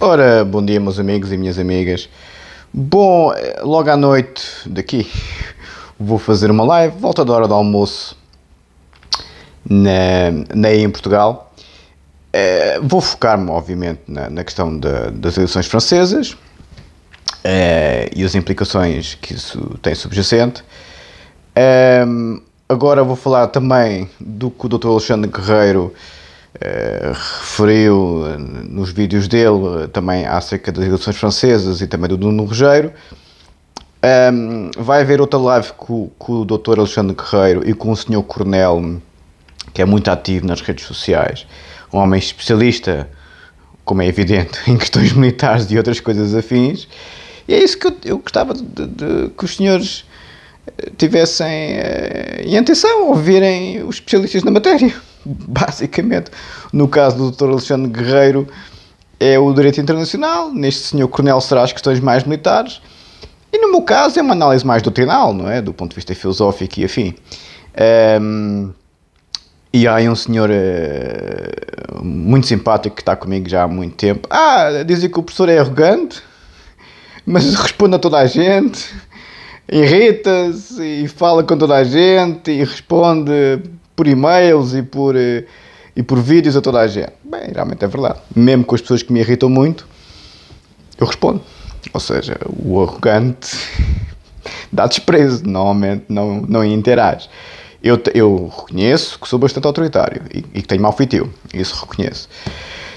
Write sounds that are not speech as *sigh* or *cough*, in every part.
Ora, bom dia, meus amigos e minhas amigas. Bom, logo à noite daqui vou fazer uma live, volta da hora do almoço na, na em Portugal. Eh, vou focar-me, obviamente, na, na questão das eleições francesas eh, e as implicações que isso tem subjacente. Ehm, agora vou falar também do que o Dr. Alexandre Guerreiro eh, referiu eh, nos vídeos dele eh, também acerca das eleições francesas e também do Nuno Regeiro. Um, vai haver outra live com, com, o Dr. Alexandre Guerreiro e com o Sr. Cornel, que é muito ativo nas redes sociais, um homem especialista, como é evidente, *laughs* em questões militares e outras coisas afins. E é isso que eu, eu gostava de, de, que os senhores tivessem eh, em atenção, ouvirem os especialistas na matéria. *laughs* basicamente. No caso do Dr. Alexandre Guerreiro, é o direito internacional, neste senhor Coronel será as questões mais militares, e no meu caso é uma análise mais doutrinal, não é? Do ponto de vista filosófico e afim. Um, ehm, e há aí um senhor uh, muito simpático que está comigo já há muito tempo. Ah, dizem que o professor é arrogante, mas *laughs* responde a toda a gente, irrita-se e fala com toda a gente e responde por e-mails e por, eh, e por vídeos a toda a gente. Bem, realmente é verdade. Mesmo com as pessoas que me irritam muito, eu respondo. Ou seja, o arrogante *laughs* dá desprezo, normalmente não, não interage. Eu, eu reconheço que sou bastante autoritário e, e que tenho mau feitio, isso reconheço.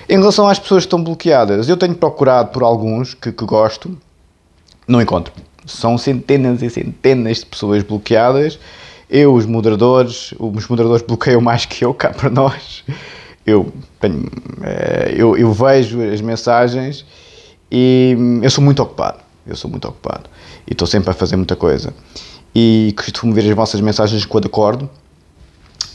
Em relação às pessoas que estão bloqueadas, eu tenho procurado por alguns que, que gosto, não encontro. São centenas e centenas de pessoas bloqueadas eu, os moderadores, os moderadores bloqueiam mais que eu, cá para nós. Eu, tenho, eh, eu, eu vejo as mensagens e eu sou muito ocupado. Eu sou muito ocupado e estou sempre a fazer muita coisa. E costumo ver as vossas mensagens quando acordo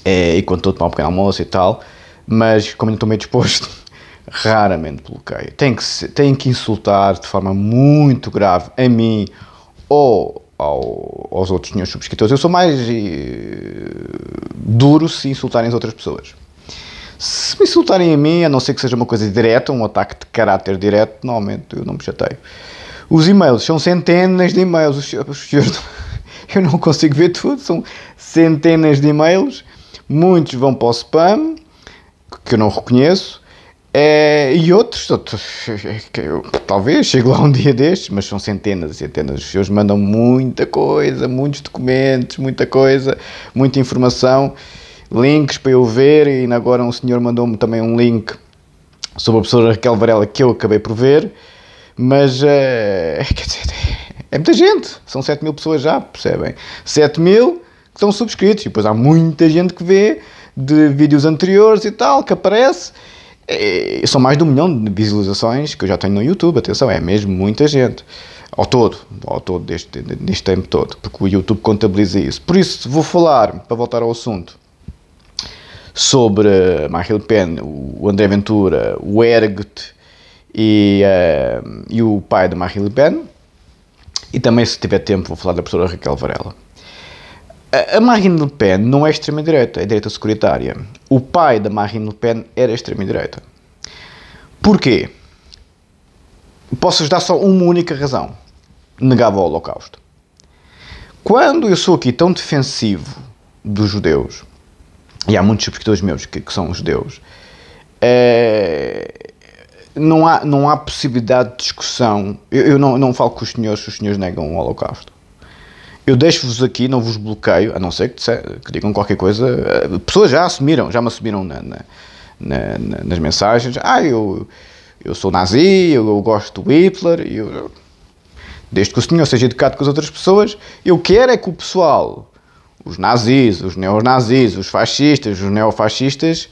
é, e quando estou a tomar um pequeno almoço e tal, mas como ainda estou meio disposto, *laughs* raramente bloqueio. Tem que, tem que insultar de forma muito grave a mim ou ao, aos outros meus subscritores. Eu sou mais e, eh, duro se insultarem as outras pessoas. Se me insultarem a mim, a não ser que seja uma coisa direta, um ataque de caráter direto, normalmente eu não me chateio. Os e-mails são centenas de e-mails. Os senhores, *laughs* eu não consigo ver tudo, são centenas de e-mails. Muitos vão para o spam, que eu não reconheço. É, e outros, outros *laughs* eu, talvez chegue lá um dia destes, mas são centenas e centenas. Os senhores mandam muita coisa, muitos documentos, muita coisa, muita informação, links para eu ver. E agora um senhor mandou-me também um link sobre a professora Raquel Varela que eu acabei por ver. Mas, é, *laughs* quer dizer, é muita gente, são 7 mil pessoas já, percebem? 7 mil que estão subscritos, e depois há muita gente que vê de vídeos anteriores e tal, que aparece é, são mais de um milhão de visualizações que eu já tenho no YouTube, atenção, é mesmo muita gente. Ao todo, ao todo, deste, tempo todo, porque o YouTube contabiliza isso. Por isso, vou falar, para voltar ao assunto, sobre eh, Maril Pen, o André Ventura, o Ergut e, uh, e o pai de Le Pen. E também, se tiver tempo, vou falar da professora Raquel Varela. A Marine Le Pen não é extrema-direita, é direita securitária. O pai da Marine Le Pen era extrema-direita. Porquê? Posso dar só uma única razão. Negava o Holocausto. Quando eu sou aqui tão defensivo dos judeus, e há muitos subscritores meus que, que são judeus, é, não, há, não há possibilidade de discussão. Eu, eu, não, não falo com os senhores, os senhores negam o Holocausto. Eu deixo-vos aqui, não vos bloqueio, a não ser que, que, digam qualquer coisa. Eh, pessoas já assumiram, já me assumiram na, na, na, nas mensagens. Ah, eu, eu sou nazi, eu, eu gosto do Hitler. Eu, desde que o senhor seja educado com as outras pessoas, eu quero é que o pessoal, os nazis, os neonazis, os fascistas, os neofascistas,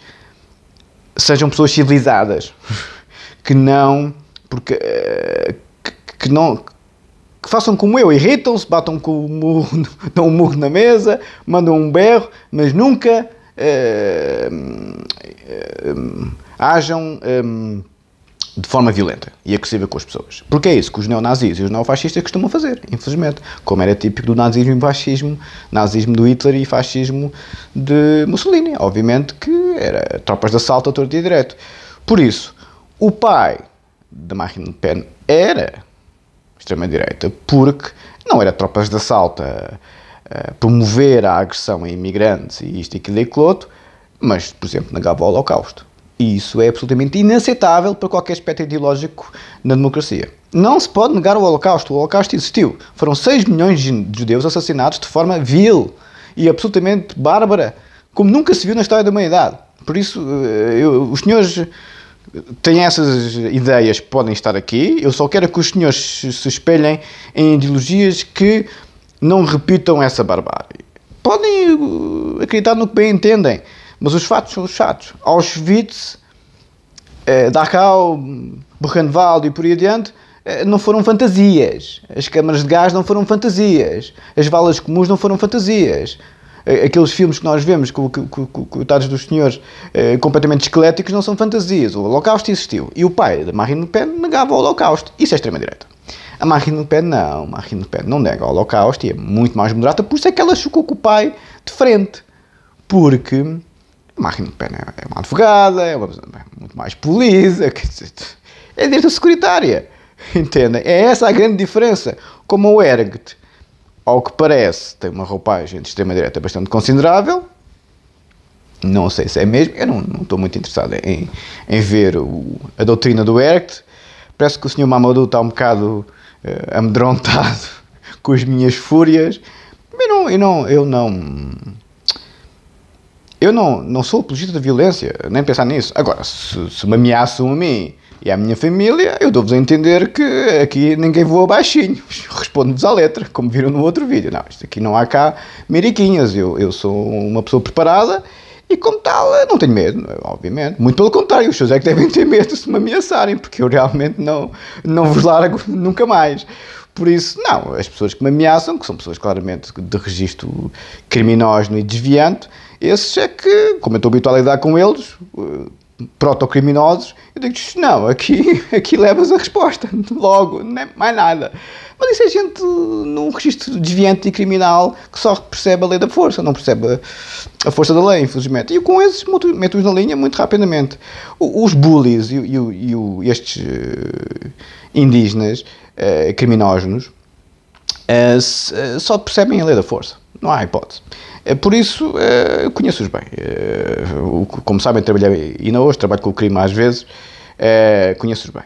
sejam pessoas civilizadas. *laughs* que não. Porque. Eh, que, que não que façam como eu, irritam-se, batam com o murro, *laughs* dão um murro na mesa, mandam um berro, mas nunca uh, uh, hajam ehm, de forma violenta e agressiva com as pessoas. Porque é isso que os neonazis e os neofascistas costumam fazer, infelizmente, como era típico do nazismo e fascismo, nazismo do Hitler e fascismo de Mussolini, obviamente que era tropas de assalto a torto e direto. Por isso, o pai de Marine Le Pen era extrema-direita, porque não era tropas de assalto a, a promover a agressão a imigrantes e isto, e aquilo e aquilo outro, mas, por exemplo, negava o Holocausto. E isso é absolutamente inaceitável para qualquer aspecto ideológico na democracia. Não se pode negar o Holocausto. O Holocausto existiu. Foram 6 milhões de judeus assassinados de forma vil e absolutamente bárbara, como nunca se viu na história da humanidade. Por isso, eh, eu, os senhores têm essas ideias, podem estar aqui. Eu só quero que os senhores se espelhem em ideologias que não repitam essa barbárie. Podem uh, acreditar no que bem entendem, mas os fatos são os fatos. Auschwitz, eh, Dachau, Buchenwald e por aí adiante eh, não foram fantasias. As câmaras de gás não foram fantasias. As valas comuns não foram fantasias. Eh, aqueles filmes que nós vemos com, com, com, com os dos senhores eh, completamente esqueléticos não são fantasias. O Holocausto existiu. E o pai da Marine Le Pen negava o Holocausto. Isso é extrema-direita. A Marine Le Pen não. A Marine Le Pen não nega o Holocausto e é muito mais moderada. Por isso é que ela chocou com o pai de frente. Porque a Marine Le Pen é, é uma advogada, é uma pessoa é muito mais polícia, *laughs* é direita securitária. Entendem? É essa a grande diferença. Como o Ergt ao que parece, tem uma roupagem de extrema-direita bastante considerável. Não sei se é mesmo, eu não, não estou muito interessado em, em ver o, a doutrina do ERCT. Parece que o senhor Mamadou está um bocado uh, amedrontado *laughs* com as minhas fúrias. Eu não, eu não, eu não, eu não, não sou apologista da violência, nem pensar nisso. Agora, se, se me ameaçam a mim e à minha família, eu dou-vos a entender que aqui ninguém voa baixinho. *laughs* Respondo-vos à letra, como viram no outro vídeo. Não, isto aqui não há cá miriquinhas. Eu, eu sou uma pessoa preparada e, como tal, não tenho medo, é? obviamente. Muito pelo contrário, os seus é que devem ter medo se me ameaçarem, porque eu realmente não, não vos largo *laughs* nunca mais. Por isso, não, as pessoas que me ameaçam, que são pessoas claramente de registro criminógeno e desviante, esses é que, como eu estou habituado a lidar com eles, eh, protocriminosos, eu digo não, aqui, *laughs* aqui levas a resposta, *laughs* logo, não é mais nada. Mas isso é gente num registro desviante e criminal que só percebe a lei da força, não percebe a, força da lei, infelizmente. E com esses meto-os na linha muito rapidamente. os bullies e, e, e estes eh, indígenas eh, criminógenos eh, só percebem a lei da força, não há hipótese. É por isso, é, conheço-os bem. É, como sabem, trabalhei e na hoje, trabalho com o crime às vezes, conheço-os bem.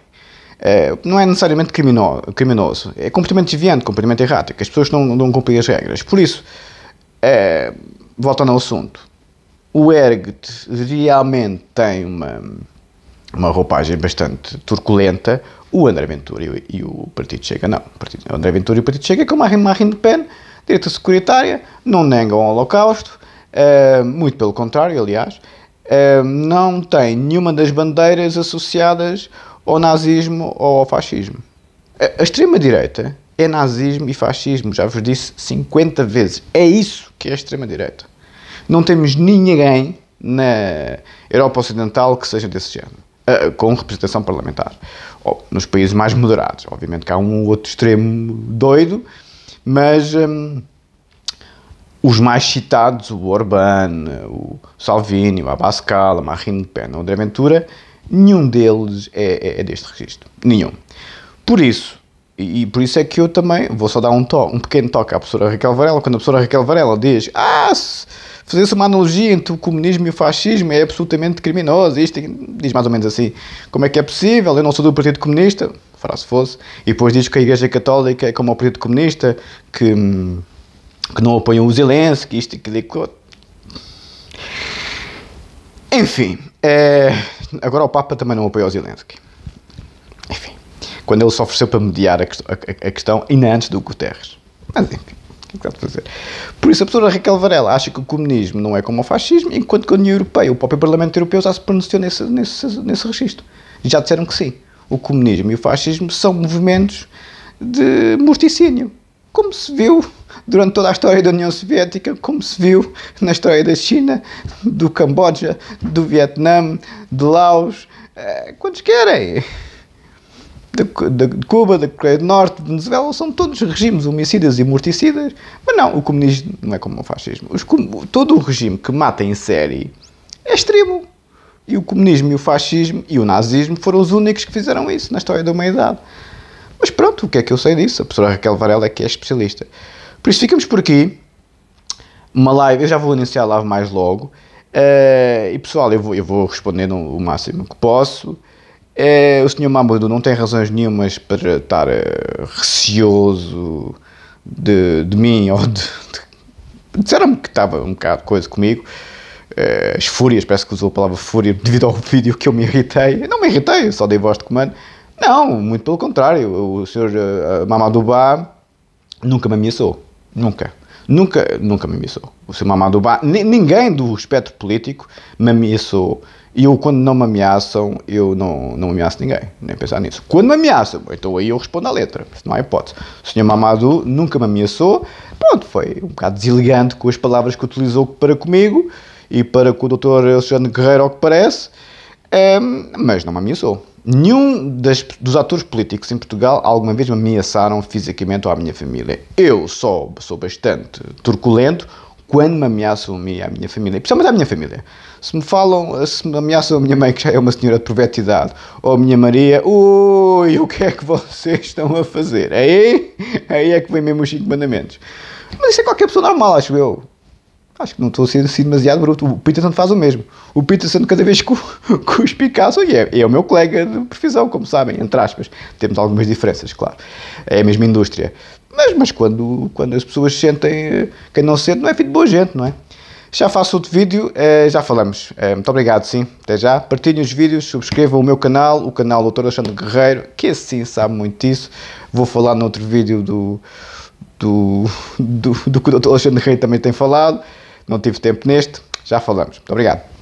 Não é necessariamente criminoso, é comportamento desviante, comportamento errático. As pessoas não, não cumprem as regras. Por isso, voltando ao assunto, o Ergt realmente tem uma, uma roupagem bastante turculenta. O André Ventura e, o Partido Chega, não. O André Ventura e o Partido Chega, como a Marine Le Pen direita securitária não negam o Holocausto, uh, muito pelo contrário, aliás, uh, não tem nenhuma das bandeiras associadas ao nazismo ou ao fascismo. A, a extrema-direita é nazismo e fascismo, já vos disse 50 vezes. É isso que é a extrema-direita. Não temos ninguém na Europa Ocidental que seja desse género eh, com representação parlamentar. Nos países mais moderados, obviamente que há um outro extremo doido, mas hum, os mais citados, o Orbán, o Salvini, o Abascal, a Marine Le Pen, o André Ventura, nenhum deles é, é, é deste registro. Nenhum. Por isso, e, e, por isso é que eu também vou só dar um, to, um pequeno toque à professora Raquel Varela, quando a professora Raquel Varela diz ah, fazer-se uma analogia entre o comunismo e o fascismo é absolutamente criminoso, isto diz mais ou menos assim, como é que é possível, eu não sou do Partido Comunista, frase fosse, e depois diz que a Igreja Católica é como o Partido Comunista, que, hum, que não apoiam o Zelensky, isto e aquilo. Enfim, é, agora o Papa também não apoia o Zelensky. Enfim, quando ele se ofereceu para mediar a, a, a questão, ainda antes do Guterres. Mas enfim. O que é que fazer? Por isso, a professora Raquel Varela acha que o comunismo não é como o fascismo, enquanto que a União Europeia, o próprio Parlamento Europeu, já se pronunciou nesse, nesse, nesse registro. já disseram que sim o comunismo e o fascismo são movimentos de morticínio, como se viu durante toda a história da União Soviética, como se viu na história da China, do Camboja, do Vietnã, de Laos, eh, quantos querem. De, Cuba, da Coreia do Norte, de Venezuela, são todos regimes homicidas e morticidas, mas não, o comunismo não é como o fascismo. Os, todo o regime que mata em série é extremo. E o comunismo e o fascismo e o nazismo foram os únicos que fizeram isso na história da humanidade. Mas pronto, o que é que eu sei disso? A professora Raquel Varela é que é especialista. Por isso ficamos por aqui. Uma live, eu já vou anunciar a live mais logo. Uh, e pessoal, eu vou, eu vou respondendo o máximo que posso. Uh, o senhor Mambudo não tem razões nenhumas para estar uh, receoso de, de mim ou de. de disseram-me que estava um bocado coisa comigo as eh, fúrias, parece que usou a palavra fúria devido ao *laughs* vídeo que eu me irritei. Eu não me irritei, só dei voz de comando. Não, muito pelo contrário. O senhor eh, Mamadouba nunca me ameaçou. Nunca. Nunca, nunca me ameaçou. O senhor Mamadouba, ninguém do espectro político me ameaçou. E eu, quando não me ameaçam, eu não, não ameaço ninguém, nem pensar nisso. Quando me ameaçam, então aí eu respondo à letra, não há hipótese. O senhor Mamadou nunca me ameaçou, pronto, foi um bocado deselegante com as palavras que utilizou para comigo, e para com o Dr. Alexandre Guerreiro, ao que parece, um, ehm, mas não me ameaçou. Nenhum das, dos atores políticos em Portugal alguma vez me ameaçaram fisicamente ou à minha família. Eu só sou bastante turculento quando me ameaçam a à minha família, principalmente à minha família. Se me falam, se me ameaçam a minha mãe, que já é uma senhora de proveta idade, ou a minha Maria, ui, o que é que vocês estão a fazer? Aí, aí é que vem mesmo os 5 mandamentos. Mas isso é qualquer pessoa normal, acho eu acho que não estou sendo assim, demasiado bruto. O Peterson faz o mesmo. O Peterson cada vez com, com os Picasso e é, é, o meu colega de profissão, como sabem, entre aspas. Temos algumas diferenças, claro. É a mesma indústria. Mas, mas quando, quando as pessoas sentem, eh, quem não sente não é filho de boa gente, não é? Já faço outro vídeo, eh, já falamos. Eh, muito obrigado, sim. Até já. Partilhem os vídeos, subscrevam o meu canal, o canal Doutor Alexandre Guerreiro, que assim sabe muito disso. Vou falar no outro vídeo do, do, do, do que o Doutor Alexandre Guerreiro também tem falado. Não tive tempo neste, já falamos. Muito obrigado.